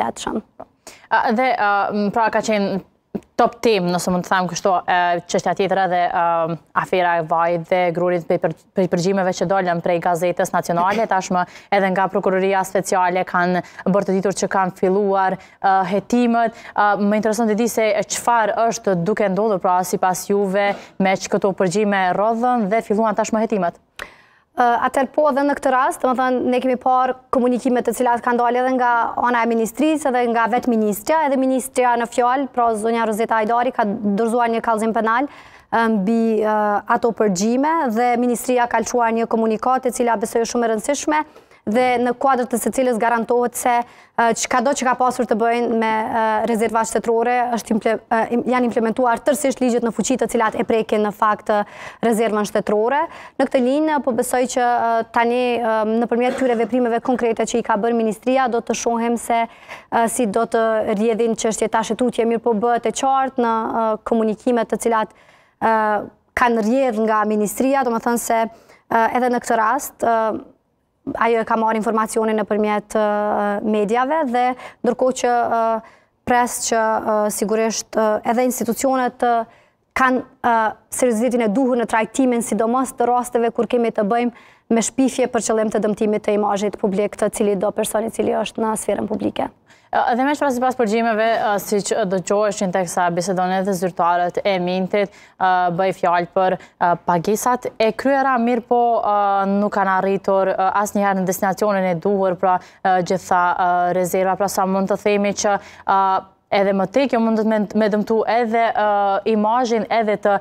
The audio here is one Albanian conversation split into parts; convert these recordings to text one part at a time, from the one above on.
realitetshëm. Dhe pra ka qenë top team, nëse mund të thamë kështu, qështja tjetëra dhe afera e vaj dhe grurit për i përgjimeve që dollën prej gazetes nacionale, tashmë edhe nga prokuroria speciale kanë bërë të ditur që kanë filluar hetimet. Më interesën të di se qëfar është duke ndodhë, pra si pas juve me që këto përgjime rodhën dhe filluan tashmë hetimet? Atër po edhe në këtë rast, të më thënë, ne kemi parë komunikimet të cilat ka ndalë edhe nga ona e ministrisë edhe nga vetë ministrëja, edhe ministrëja në fjallë, pra zonja Rozeta Ajdari ka dërzuar një kalzim penal mbi ato përgjime dhe ministrija ka lëquar një komunikat e cila besojë shumë rëndësishme, dhe në kuadrët të se cilës garantohet se ka do që ka pasur të bëjnë me rezervat shtetrore, janë implementuar tërsisht ligjet në fuqit të cilat e prekin në fakt rezervën shtetrore. Në këtë linë, po besoj që tani në përmjet tyre veprimeve konkrete që i ka bërë ministria, do të shohem se si do të rjedhin që është jeta shetutje mirë po bëhet e qartë në komunikimet të cilat kanë rjedhë nga ministria, do më thënë se edhe në këtë rast, Ajo e ka marrë informacioni në përmjet medjave dhe ndërkohë që presë që sigurisht edhe institucionet të kanë seriositetin e duhur në trajtimin sidomos të rasteve kur kemi të bëjmë me shpifje për qëllim të dëmtimit të imajit publik të cili do personi cili është në sferën publike. Dhe me shpras pas përgjimeve, si që do gjoheshin të kësa bisedonet dhe zyrtarët e mintit, bëj fjallë për pagisat e kryera, mirë po nuk kanë arritur asë njëherë në destinacionin e duhur pra gjitha rezerva, pra sa mund të themi që edhe më te, kjo mundet me dëmtu edhe imajin edhe të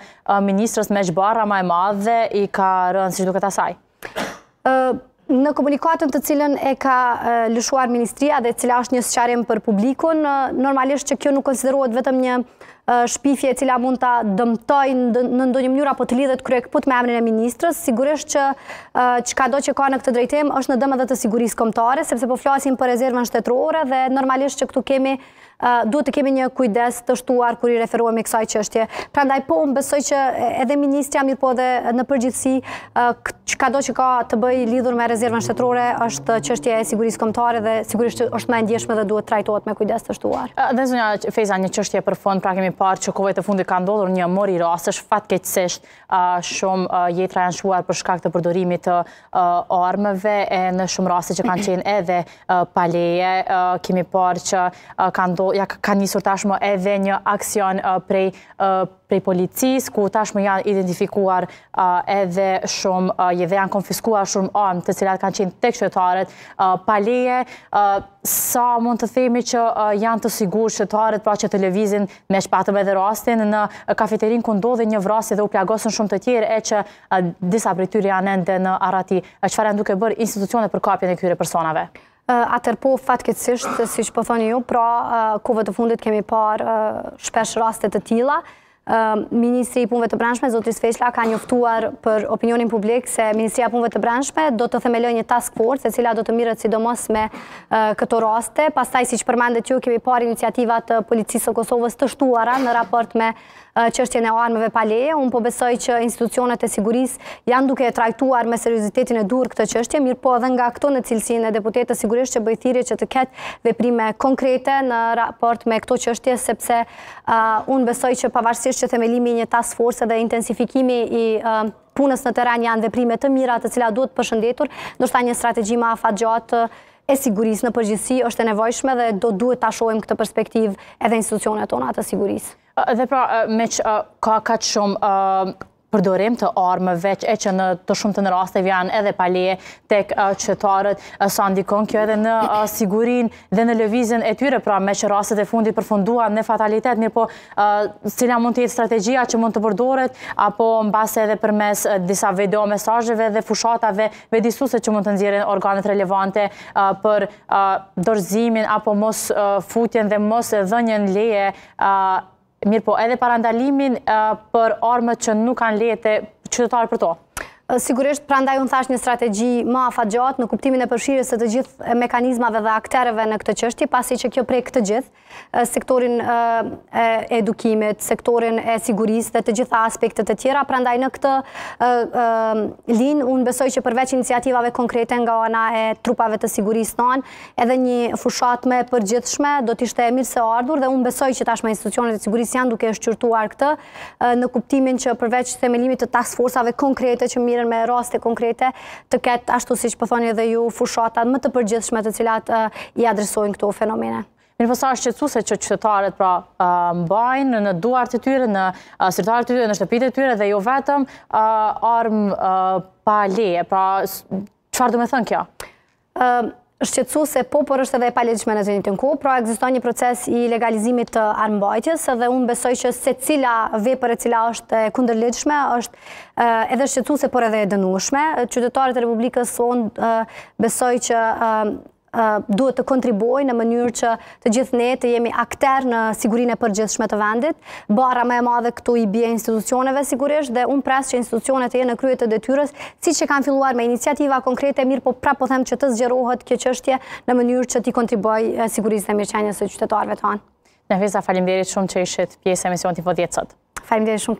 ministrës me gjbara maj madhe i ka rënë si shduket asaj. Në komunikatën të cilën e ka lëshuar ministria dhe cila është një sëqarim për publikun, normalisht që kjo nuk konsiderohet vetëm një shpifje cila mund të dëmtoj në ndonjë mënyrë apo të lidhet kërë e me emrin e ministrës, sigurisht që që ka do që ka në këtë drejtim është në dëmë dhe të sigurisë komtare, sepse po flasim për rezervën shtetërore dhe normalisht që këtu kemi duhet të kemi një kujdes të shtuar kër i referuemi kësaj qështje. Pra ndaj po, më besoj që edhe ministja mirë po dhe në përgjithsi, që ka do që ka të bëj lidhur me rezervën shtetrore, është qështje e sigurisë komtare dhe sigurisht është me ndjeshme dhe duhet trajtojt me kujdes të shtuar. Dhe zënja, Fejza, një qështje për fond, pra kemi parë që kove të fundi ka ndodhur një mori rast, është fatkeqësisht shumë jetra janë shuar për shkak të përdorimit të armëve e në shumë rastet që kanë qenë edhe paleje, kemi parë që ka njësur tashmë edhe një aksion prej përdorimit prej policis, ku tashme janë identifikuar edhe shumë, edhe janë konfiskuar shumë armë të cilat kanë qenë tek qëtëtarët paleje, sa mund të themi që janë të sigur qëtëtarët, pra që televizin me shpatëm edhe rastin në kafeterin ku ndodhe një vrasi dhe u plagosën shumë të tjerë, e që disa prityri janë ende në arati, që farën duke bërë institucione për kapje e kyre personave? Atër po, fatkecisht, si që pëthoni po ju, pra kuve të fundit kemi par shpesh rastet të tila, Ehm, Ministri i Punve të Branshme, Zotris Feshla, ka njoftuar për opinionin publik se Ministria Punve të Branshme do të themeloj një task force, e cila do të mirët sidomos me këto roste. Pastaj, si që përmandet ju, kemi par iniciativat policisë të Kosovës të shtuara në raport me qështjen e armëve paleje. Unë po besoj që institucionet e siguris janë duke e trajtuar me seriuzitetin e dur këtë qështje, mirë po edhe nga këto në cilësin e deputetet sigurisht që bëjthiri që të ketë veprime konkrete në raport me këto qështje, sepse unë besoj që pavarësisht që themelimi një task force dhe intensifikimi i um, punës në teren janë veprime të mira të cila duhet përshëndetur, nështëta një strategi ma fa gjatë e sigurisë në përgjithsi është e nevojshme dhe do duhet të ashojmë këtë perspektiv edhe institucionet tona të sigurisë. Dhe pra, uh, me që uh, ka ka që shumë uh, përdorim të armë veç e që në të shumë të në rastev janë edhe pale tek qëtarët sa ndikon kjo edhe në sigurin dhe në levizin e tyre pra me që rastet e fundit përfundua në fatalitet mirë po cila mund të jetë strategia që mund të përdoret apo në base edhe për mes disa video mesajëve dhe fushatave me disuse që mund të nëzirin organet relevante për dorzimin apo mos futjen dhe mos dhënjën leje Mirë po, edhe parandalimin eh, për armët që nuk kanë lete, qytetarë për to? Mirë po, edhe parandalimin për armët që nuk kanë lete, qytetarë për to? Sigurisht, pra ndaj unë thash një strategji më afagjot në kuptimin e përshirës se të gjithë mekanizmave dhe aktereve në këtë qështi, pasi që kjo prej këtë gjithë, sektorin e edukimit, sektorin e siguris dhe të gjitha aspektet e tjera, pra ndaj në këtë linë, unë besoj që përveç iniciativave konkrete nga ona e trupave të siguris non, edhe një fushat me përgjithshme, do t'ishte e mirë se ardhur, dhe unë besoj që tashme institucionet e siguris janë duke është qërtuar këtë, në kuptimin që përveç themelimit të task konkrete që me raste konkrete të ketë ashtu si që pëthoni po edhe ju fushatat më të përgjithshme të cilat i adresojnë këto fenomene. Minë përsa është qëtësu se që qëtëtarët pra mbajnë në duartë të tyre, në sërtarët të tyre, në shtëpit të tyre dhe jo vetëm armë pa leje, pra qëfar du me thënë kjo? shqetsu se po për është edhe e palet në e një të nku, pra egzisto një proces i legalizimit të armëbajtjes dhe unë besoj që se cila vepër e cila është kunderlet shme është edhe shqetsu se por edhe e dënushme. Qytetarët e Republikës unë besoj që duhet të kontribuoj në mënyrë që të gjithë ne të jemi akter në sigurin e përgjithshme të vendit. Bara me e madhe këtu i bje institucioneve sigurisht dhe unë pres që institucionet e jenë në kryet të detyres, si që kanë filluar me iniciativa konkrete, mirë po prapo po them që të zgjerohet kjo qështje në mënyrë që ti kontribuoj sigurisë dhe mirëqenjës e qytetarve të anë. Në visa falimderit shumë që ishit pjesë emision të i Falimderit shumë